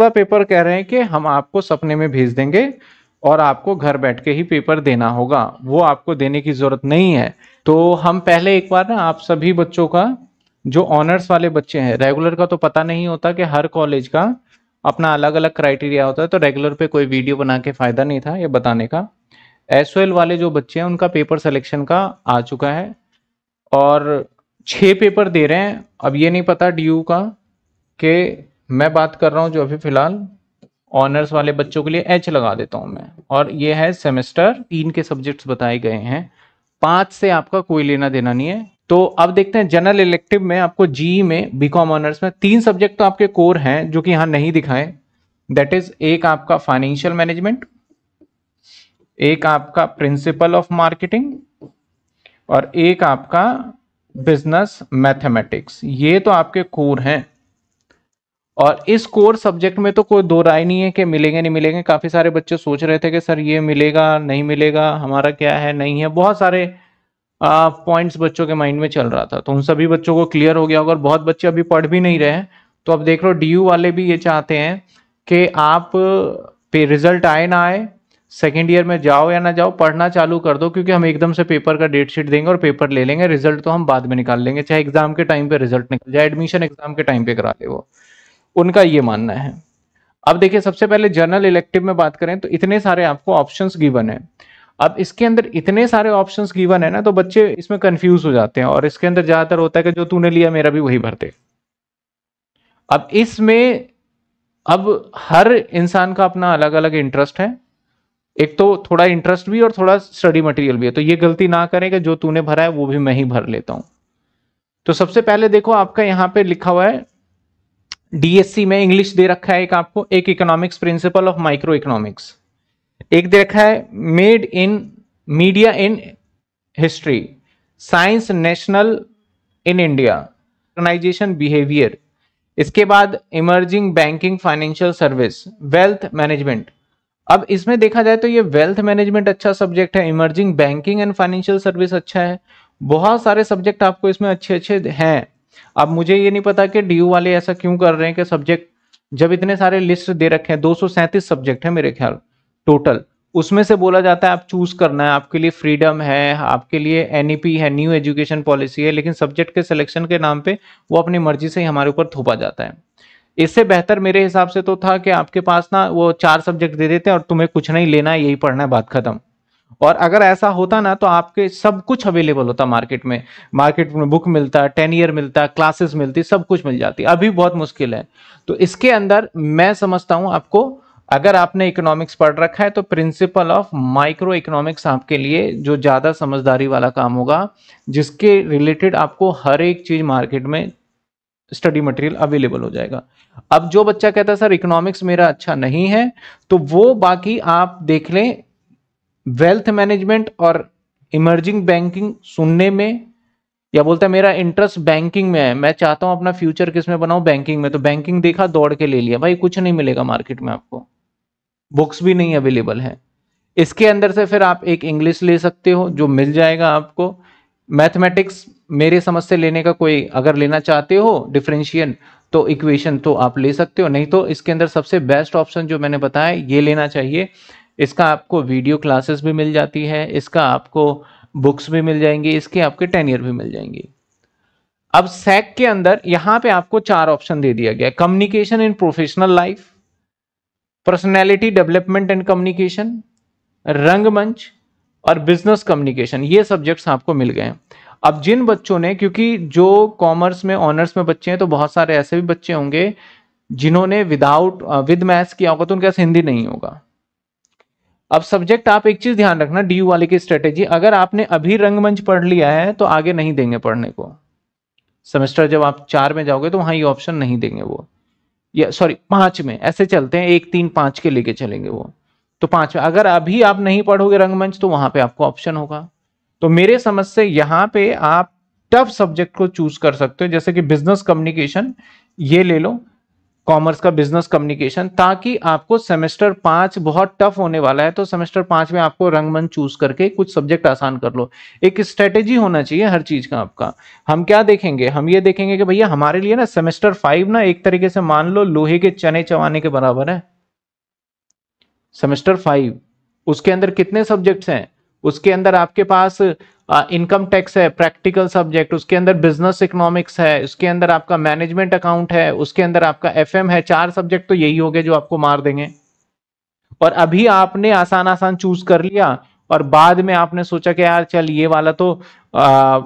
सातवां पेपर कह रहे हैं कि हम आपको सपने में भेज देंगे और आपको घर बैठ के ही पेपर देना होगा वो आपको देने की ज़रूरत नहीं है तो हम पहले एक बार ना आप सभी बच्चों का जो ऑनर्स वाले बच्चे हैं रेगुलर का तो पता नहीं होता कि हर कॉलेज का अपना अलग अलग क्राइटेरिया होता है तो रेगुलर पे कोई वीडियो बना के फ़ायदा नहीं था ये बताने का एस वाले जो बच्चे हैं उनका पेपर सिलेक्शन का आ चुका है और छः पेपर दे रहे हैं अब ये नहीं पता डी का कि मैं बात कर रहा हूँ जो अभी फिलहाल ऑनर्स वाले बच्चों के लिए एच लगा देता हूँ मैं और ये है सेमेस्टर तीन के सब्जेक्ट्स बताए गए हैं पांच से आपका कोई लेना देना नहीं है तो अब देखते हैं जनरल इलेक्टिव में आपको जी में बी कॉम ऑनर्स में तीन सब्जेक्ट तो आपके कोर हैं जो कि यहाँ नहीं दिखाए दैट इज एक आपका फाइनेंशियल मैनेजमेंट एक आपका प्रिंसिपल ऑफ मार्केटिंग और एक आपका बिजनेस मैथमेटिक्स ये तो आपके कोर हैं और इस कोर सब्जेक्ट में तो कोई दो राय नहीं है कि मिलेंगे नहीं मिलेंगे काफ़ी सारे बच्चे सोच रहे थे कि सर ये मिलेगा नहीं मिलेगा हमारा क्या है नहीं है बहुत सारे पॉइंट्स बच्चों के माइंड में चल रहा था तो उन सभी बच्चों को क्लियर हो गया होगा और बहुत बच्चे अभी पढ़ भी नहीं रहे तो अब देख लो डी वाले भी ये चाहते हैं कि आप पे रिजल्ट आए ना आए सेकेंड ईयर में जाओ या ना जाओ पढ़ना चालू कर दो क्योंकि हम एकदम से पेपर का डेट शीट देंगे और पेपर ले लेंगे रिजल्ट तो हम बाद में निकाल लेंगे चाहे एग्जाम के टाइम पे रिजल्ट निकल जाए एडमिशन एग्जाम के टाइम पे करा ले वो उनका ये मानना है अब देखिए सबसे पहले जनरल इलेक्टिव में बात करें तो इतने सारे आपको ऑप्शंस गिवन है अब इसके अंदर इतने सारे ऑप्शन गिवन है ना तो बच्चे इसमें कंफ्यूज हो जाते हैं और इसके अंदर ज्यादातर होता है कि जो तूने लिया मेरा भी वही भरते अब इसमें अब हर इंसान का अपना अलग अलग इंटरेस्ट है एक तो थोड़ा इंटरेस्ट भी और थोड़ा स्टडी मटेरियल भी है तो ये गलती ना करें कि जो तूने भरा है वो भी मैं ही भर लेता हूं तो सबसे पहले देखो आपका यहां पे लिखा हुआ है डीएससी में इंग्लिश दे रखा है एक आपको एक economics principle of micro economics एक दे रखा है made in media in history science national in India organisation behaviour इसके बाद emerging banking financial service wealth management अब इसमें देखा जाए तो ये वेल्थ मैनेजमेंट अच्छा सब्जेक्ट है emerging banking and financial service अच्छा है बहुत सारे सब्जेक्ट आपको इसमें अच्छे अच्छे हैं अब मुझे ये नहीं पता कि डी वाले ऐसा क्यों कर रहे हैं कि सब्जेक्ट जब इतने सारे लिस्ट दे रखे हैं दो सब्जेक्ट है मेरे ख्याल टोटल उसमें से बोला जाता है आप चूज करना है आपके लिए फ्रीडम है आपके लिए एनईपी e है न्यू एजुकेशन पॉलिसी है लेकिन सब्जेक्ट के सिलेक्शन के नाम पे वो अपनी मर्जी से ही हमारे ऊपर थोपा जाता है इससे बेहतर मेरे हिसाब से तो था कि आपके पास ना वो चार सब्जेक्ट दे देते हैं और तुम्हें कुछ नहीं लेना है यही पढ़ना है बात खत्म और अगर ऐसा होता ना तो आपके सब कुछ अवेलेबल होता मार्केट में मार्केट में बुक मिलता टेन ईयर मिलता क्लासेस मिलती सब कुछ मिल जाती अभी बहुत मुश्किल है तो इसके अंदर मैं समझता हूं आपको अगर आपने इकोनॉमिक्स पढ़ रखा है तो प्रिंसिपल ऑफ माइक्रो इकोनॉमिक्स आपके लिए जो ज़्यादा समझदारी वाला काम होगा जिसके रिलेटेड आपको हर एक चीज़ मार्केट में स्टडी मटेरियल अवेलेबल हो जाएगा अब जो बच्चा कहता है सर इकोनॉमिक्स मेरा अच्छा नहीं है तो वो बाकी आप देख लें वेल्थ मैनेजमेंट और इमर्जिंग बैंकिंग सुनने में या बोलता है मेरा इंटरेस्ट बैंकिंग में है मैं चाहता हूं अपना फ्यूचर किस में बनाऊं बैंकिंग में तो बैंकिंग देखा दौड़ के ले लिया भाई कुछ नहीं मिलेगा मार्केट में आपको बुक्स भी नहीं अवेलेबल है इसके अंदर से फिर आप एक इंग्लिश ले सकते हो जो मिल जाएगा आपको मैथमेटिक्स मेरे समझ से लेने का कोई अगर लेना चाहते हो डिफरेंशियन तो इक्वेशन तो आप ले सकते हो नहीं तो इसके अंदर सबसे बेस्ट ऑप्शन जो मैंने बताया ये लेना चाहिए इसका आपको वीडियो क्लासेस भी मिल जाती है इसका आपको बुक्स भी मिल जाएंगी इसके आपके टेन ईयर भी मिल जाएंगी अब सैक के अंदर यहां पे आपको चार ऑप्शन दे दिया गया communication in professional life personality development and communication रंगमंच और बिजनेस कम्युनिकेशन ये सब्जेक्ट्स आपको मिल गए अब जिन बच्चों ने क्योंकि जो कॉमर्स में ऑनर्स में बच्चे हैं तो बहुत सारे ऐसे भी बच्चे होंगे जिन्होंने विदाउट विद मैथ्स किया होगा तो उनके पास हिंदी नहीं होगा अब सब्जेक्ट आप एक चीज ध्यान रखना डी वाले की स्ट्रेटेजी अगर आपने अभी रंगमंच पढ़ लिया है तो आगे नहीं देंगे पढ़ने को सेमेस्टर जब आप चार में जाओगे तो वहां ये ऑप्शन नहीं देंगे वो या सॉरी पांच में ऐसे चलते हैं एक तीन पांच के लेके चलेंगे वो तो पांच में अगर अभी आप नहीं पढ़ोगे रंगमंच तो वहां पे आपको ऑप्शन होगा तो मेरे समझ से यहाँ पे आप टफ सब्जेक्ट को चूज कर सकते हो जैसे कि बिजनेस कम्युनिकेशन ये ले लो कॉमर्स का बिजनेस कम्युनिकेशन ताकि आपको सेमेस्टर पांच बहुत टफ होने वाला है तो सेमेस्टर पांच में आपको रंगमंच चूज करके कुछ सब्जेक्ट आसान कर लो एक स्ट्रेटेजी होना चाहिए हर चीज का आपका हम क्या देखेंगे हम ये देखेंगे कि भैया हमारे लिए ना सेमेस्टर फाइव ना एक तरीके से मान लो लोहे के चने चवाने के बराबर है सेमेस्टर फाइव उसके अंदर कितने सब्जेक्ट्स हैं उसके अंदर आपके पास इनकम टैक्स है प्रैक्टिकल सब्जेक्ट उसके अंदर बिजनेस इकोनॉमिक्स है उसके अंदर आपका मैनेजमेंट अकाउंट है उसके अंदर आपका एफएम है चार सब्जेक्ट तो यही हो गए जो आपको मार देंगे और अभी आपने आसान आसान चूज कर लिया और बाद में आपने सोचा कि यार चल ये वाला तो आ,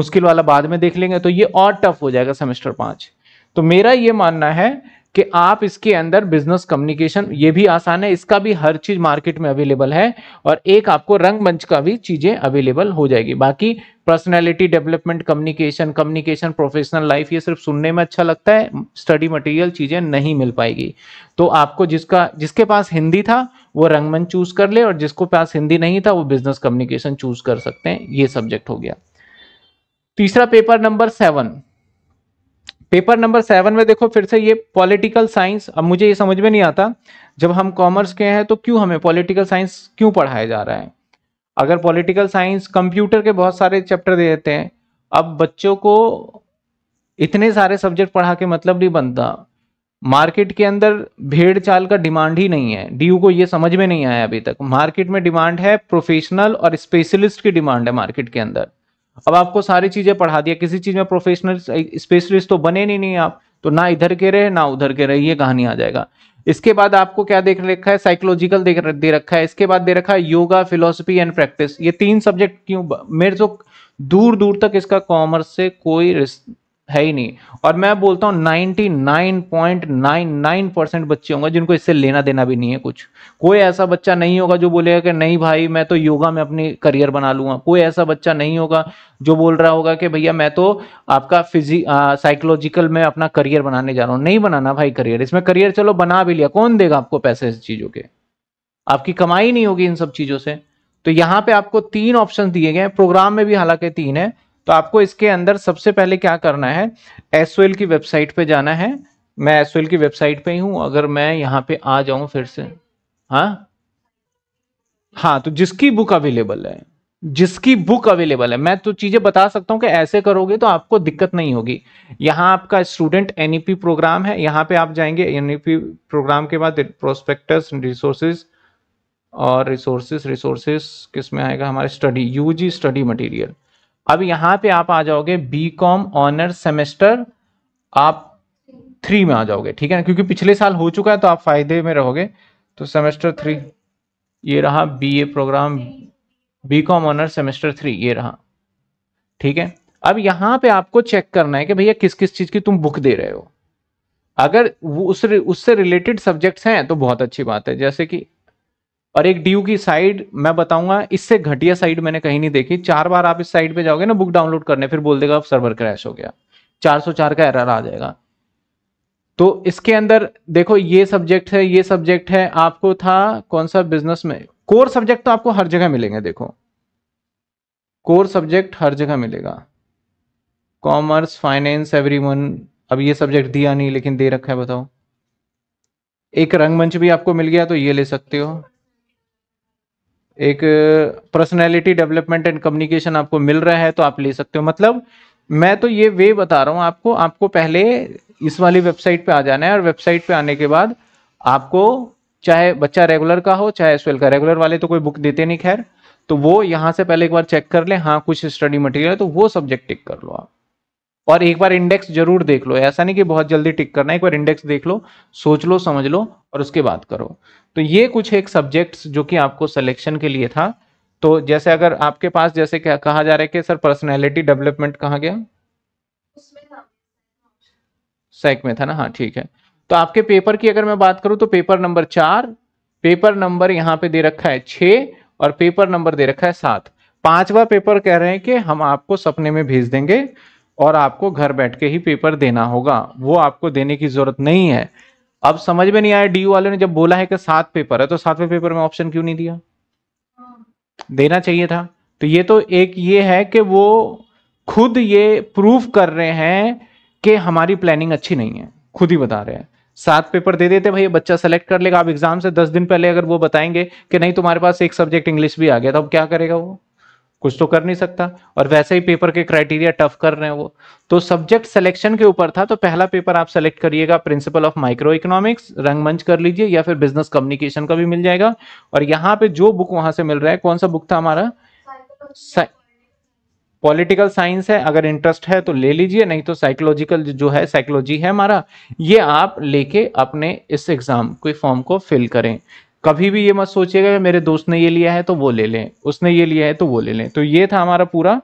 मुश्किल वाला बाद में देख लेंगे तो ये और टफ हो जाएगा सेमेस्टर पांच तो मेरा ये मानना है कि आप इसके अंदर बिजनेस कम्युनिकेशन ये भी आसान है इसका भी हर चीज मार्केट में अवेलेबल है और एक आपको रंग मंच का भी चीजें अवेलेबल हो जाएगी बाकी personality development communication communication professional life ये सिर्फ सुनने में अच्छा लगता है स्टडी मटेरियल चीजें नहीं मिल पाएगी तो आपको जिसका जिसके पास हिंदी था वो रंगमंच चूज कर ले और जिसको पास हिंदी नहीं था वो बिजनेस कम्युनिकेशन चूज कर सकते हैं ये सब्जेक्ट हो गया तीसरा paper number seven paper number seven में देखो फिर से ये पॉलिटिकल साइंस अब मुझे ये समझ में नहीं आता जब हम कॉमर्स के हैं तो क्यों हमें पॉलिटिकल साइंस क्यों पढ़ाया जा रहा है अगर पॉलिटिकल साइंस कंप्यूटर के बहुत सारे चैप्टर दे देते हैं अब बच्चों को इतने सारे सब्जेक्ट पढ़ा के मतलब नहीं बनता मार्केट के अंदर भेड़ चाल का डिमांड ही नहीं है डी को ये समझ में नहीं आया अभी तक मार्केट में डिमांड है प्रोफेशनल और स्पेशलिस्ट की डिमांड है मार्केट के अंदर अब आपको सारी चीजें पढ़ा दिया किसी चीज में प्रोफेशनल स्पेशलिस्ट तो बने नहीं, नहीं आप तो ना इधर के रहे ना उधर के रहे ये कहानी आ जाएगा इसके बाद आपको क्या देख रखा है साइकोलॉजिकल देख दे रखा है इसके बाद दे रखा है योगा फिलोसफी एंड प्रैक्टिस ये तीन सब्जेक्ट क्यों मेरे तो दूर दूर तक इसका कॉमर्स से कोई है ही नहीं और मैं बोलता हूँ नाइन परसेंट बच्चे होंगे जिनको इससे लेना देना भी नहीं है कुछ कोई ऐसा बच्चा नहीं होगा जो बोलेगा कि नहीं भाई मैं तो योगा में अपनी करियर बना लूंगा कोई ऐसा बच्चा नहीं होगा जो बोल रहा होगा कि भैया मैं तो आपका फिजी साइकोलॉजिकल में अपना करियर बनाने जा रहा हूँ नहीं बनाना भाई करियर इसमें करियर चलो बना भी लिया कौन देगा आपको पैसे इस चीज़ों के आपकी कमाई नहीं होगी इन सब चीज़ों से तो यहाँ पे आपको तीन ऑप्शन दिए गए प्रोग्राम में भी हालांकि तीन है तो आपको इसके अंदर सबसे पहले क्या करना है एस की वेबसाइट पे जाना है मैं एस की वेबसाइट पे ही हूं अगर मैं यहाँ पे आ जाऊं फिर से हाँ हाँ तो जिसकी बुक अवेलेबल है जिसकी बुक अवेलेबल है मैं तो चीजें बता सकता हूँ कि ऐसे करोगे तो आपको दिक्कत नहीं होगी यहाँ आपका स्टूडेंट एनईपी प्रोग्राम है यहाँ पे आप जाएंगे एनईपी प्रोग्राम e के बाद प्रोस्पेक्टस रिसोर्सेज और रिसोर्सेज रिसोर्सेज किसमें आएगा हमारे स्टडी यूजी स्टडी मटेरियल अब यहां पे आप आ जाओगे बी कॉम ऑनर सेमेस्टर आप थ्री में आ जाओगे ठीक है ना क्योंकि पिछले साल हो चुका है तो आप फायदे में रहोगे तो सेमेस्टर थ्री ये रहा B A program B com honour semester three ये रहा ठीक है अब यहां पे आपको चेक करना है कि भैया किस किस चीज़ की तुम बुक दे रहे हो अगर वो उस उससे रिलेटेड सब्जेक्ट्स हैं तो बहुत अच्छी बात है जैसे कि और एक डी की साइड मैं बताऊंगा इससे घटिया साइड मैंने कहीं नहीं देखी चार बार आप इस साइड पे जाओगे ना बुक डाउनलोड करने फिर बोल देगा सर्वर क्रैश हो गया 404 का एरर आ जाएगा तो इसके अंदर देखो ये सब्जेक्ट है ये सब्जेक्ट है आपको था कौन सा बिजनेस में कोर सब्जेक्ट तो आपको हर जगह मिलेंगे देखो कोर सब्जेक्ट हर जगह मिलेगा कॉमर्स फाइनेंस एवरी अब ये सब्जेक्ट दिया नहीं लेकिन दे रखा है बताओ एक रंगमंच भी आपको मिल गया तो ये ले सकते हो एक पर्सनैलिटी डेवलपमेंट एंड कम्युनिकेशन आपको मिल रहा है तो आप ले सकते हो मतलब मैं तो ये वे बता रहा हूँ आपको आपको पहले इस वाली वेबसाइट पे आ जाना है और वेबसाइट पे आने के बाद आपको चाहे बच्चा रेगुलर का हो चाहे एस का रेगुलर वाले तो कोई बुक देते नहीं खैर तो वो यहाँ से पहले एक बार चेक कर ले हाँ कुछ स्टडी मटेरियल तो वो सब्जेक्ट टिक कर लो आप और एक बार इंडेक्स जरूर देख लो ऐसा नहीं कि बहुत जल्दी टिक करना है एक बार इंडेक्स देख लो सोच लो समझ लो और उसके बाद करो तो ये कुछ एक सब्जेक्ट्स जो कि आपको सिलेक्शन के लिए था तो जैसे अगर आपके पास जैसे क्या कहा जा रहा है कि सर पर्सनैलिटी डेवलपमेंट कहाँ गया सेक में था ना हाँ ठीक है तो आपके पेपर की अगर मैं बात करूं तो पेपर नंबर चार पेपर नंबर यहाँ पे दे रखा है छ और पेपर नंबर दे रखा है सात पांचवा पेपर कह रहे हैं कि हम आपको सपने में भेज देंगे और आपको घर बैठ के ही पेपर देना होगा वो आपको देने की जरूरत नहीं है अब समझ में नहीं आया डी वाले ने जब बोला है कि सात पेपर है तो सातवें पेपर में ऑप्शन क्यों नहीं दिया हाँ। देना चाहिए था तो ये तो एक ये है कि वो खुद ये प्रूफ कर रहे हैं कि हमारी प्लानिंग अच्छी नहीं है खुद ही बता रहे हैं सात पेपर दे देते भैया बच्चा सेलेक्ट कर लेगा आप एग्जाम से दस दिन पहले अगर वो बताएंगे कि नहीं तुम्हारे पास एक सब्जेक्ट इंग्लिश भी आ गया तो अब क्या करेगा वो कुछ तो कर नहीं सकता और वैसे ही पेपर के क्राइटेरिया टफ कर रहे हैं वो तो सब्जेक्ट सिलेक्शन के ऊपर था तो पहला पेपर आप सेलेक्ट करिएगा प्रिंसिपल ऑफ माइक्रो इकोनॉमिक्स रंगमंच कर लीजिए या फिर बिजनेस कम्युनिकेशन का भी मिल जाएगा और यहाँ पे जो बुक वहां से मिल रहा है कौन सा बुक था हमारा पॉलिटिकल साइंस है अगर इंटरेस्ट है तो ले लीजिए नहीं तो साइकोलॉजिकल जो है साइकोलॉजी है हमारा ये आप लेके अपने इस एग्जाम के फॉर्म को फिल करें कभी भी ये मत सोचिएगा मेरे दोस्त ने ये लिया है तो वो ले लें उसने ये लिया है तो वो ले लें तो ये था हमारा पूरा